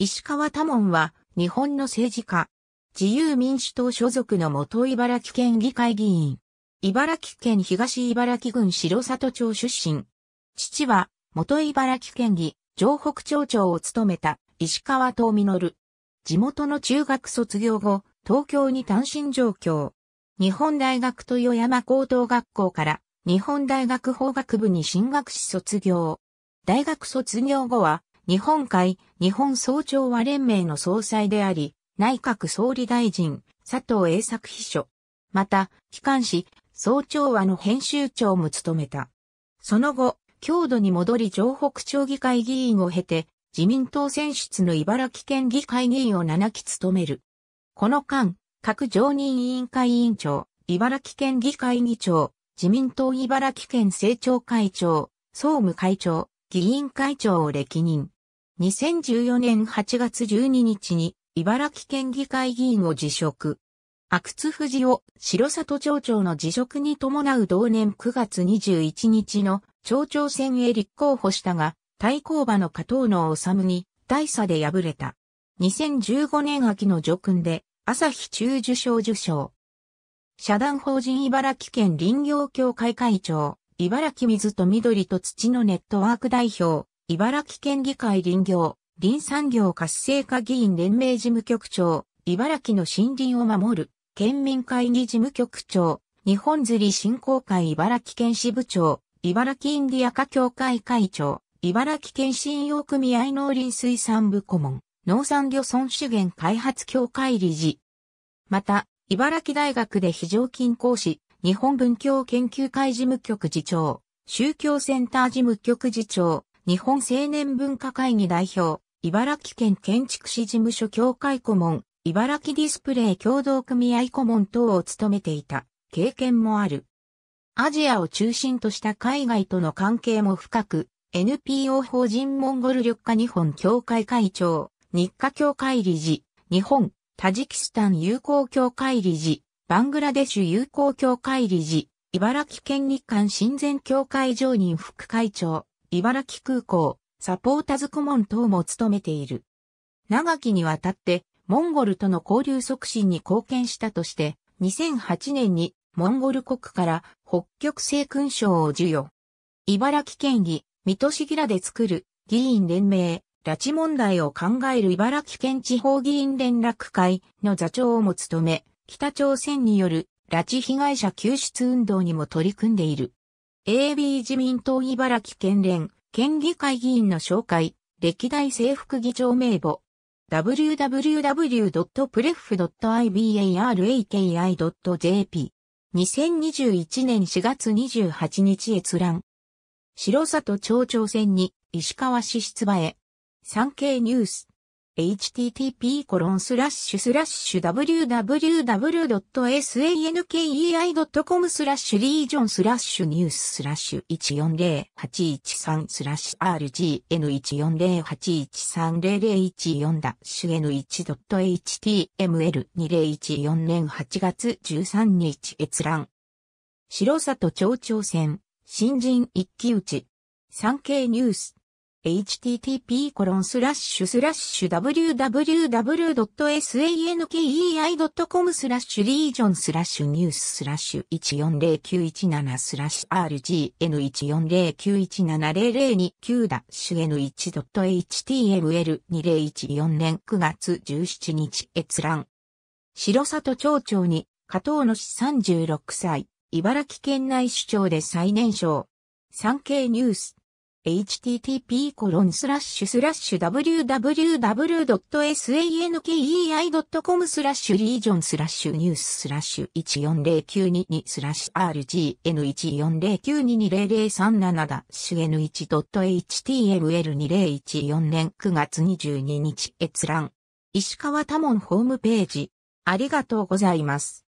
石川多門は、日本の政治家。自由民主党所属の元茨城県議会議員。茨城県東茨城郡城里町出身。父は、元茨城県議、城北町長を務めた、石川東実。地元の中学卒業後、東京に単身上京。日本大学豊山高等学校から、日本大学法学部に進学し卒業。大学卒業後は、日本海、日本総長和連盟の総裁であり、内閣総理大臣、佐藤栄作秘書。また、機関紙、総長和の編集長も務めた。その後、郷土に戻り城北町議会議員を経て、自民党選出の茨城県議会議員を7期務める。この間、各常任委員会委員長、茨城県議会議長、自民党茨城県政調会長、総務会長、議員会長を歴任。2014年8月12日に茨城県議会議員を辞職。阿久津富士を白里町長の辞職に伴う同年9月21日の町長選へ立候補したが、対抗馬の加藤の治に大差で敗れた。2015年秋の叙勲で朝日中受賞受賞。社団法人茨城県林業協会会長、茨城水と緑と土のネットワーク代表、茨城県議会林業、林産業活性化議員連盟事務局長、茨城の森林を守る、県民会議事務局長、日本釣り振興会茨城県支部長、茨城インディア化協会会長、茨城県信用組合農林水産部顧問、農産漁村資源開発協会理事。また、茨城大学で非常勤講師、日本文教研究会事務局次長、宗教センター事務局次長、日本青年文化会議代表、茨城県建築士事務所協会顧問、茨城ディスプレイ協同組合顧問等を務めていた経験もある。アジアを中心とした海外との関係も深く、NPO 法人モンゴル緑化日本協会会長、日課協会理事、日本、タジキスタン友好協会理事、バングラデシュ友好協会理事、茨城県日韓親善協会常任副会長、茨城空港、サポーターズ顧問等も務めている。長きにわたって、モンゴルとの交流促進に貢献したとして、2008年にモンゴル国から北極星勲章を授与。茨城県議、水戸市議らで作る議員連盟、拉致問題を考える茨城県地方議員連絡会の座長をも務め、北朝鮮による拉致被害者救出運動にも取り組んでいる。AB 自民党茨城県連、県議会議員の紹介、歴代制服議長名簿。www.pref.ibaraki.jp2021 年4月28日閲覧。白里町長選に石川市出馬へ。産経ニュース。http://www.sankei.com スラッシュリージョンスラッシュニューススラッシュ140813スラッシュ RGN140813001 ダッシュ N1.html2014 年8月13日閲覧。白里町長選、新人一騎打ち。産経ニュース。http://www.sankei.com スラッシュリージョンスラッシュニューススラッシュ140917スラッシュ RGN1409170029 ダッシュ N1.html2014 年9月17日閲覧。白里町長に加藤の氏36歳、茨城県内市長で最年少。産経ニュース。http://www.sankei.com スラッシュリージョンスラッシュニューススラッシュ140922スラッシュ RGN140922003 ダッシュ N1.html2014 年9月22日閲覧。石川多門ホームページ。ありがとうございます。